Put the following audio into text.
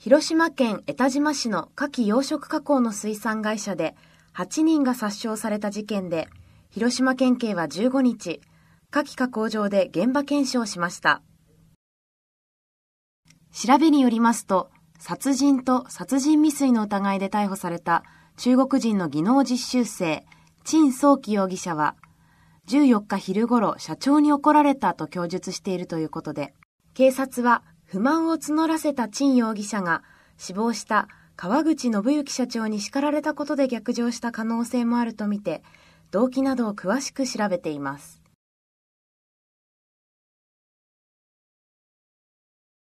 広島県江田島市の夏季養殖加工の水産会社で8人が殺傷された事件で、広島県警は15日、夏季加工場で現場検証しました。調べによりますと、殺人と殺人未遂の疑いで逮捕された中国人の技能実習生、陳宗基容疑者は、14日昼頃社長に怒られたと供述しているということで、警察は不満を募らせた陳容疑者が死亡した川口信行社長に叱られたことで逆上した可能性もあるとみて動機などを詳しく調べています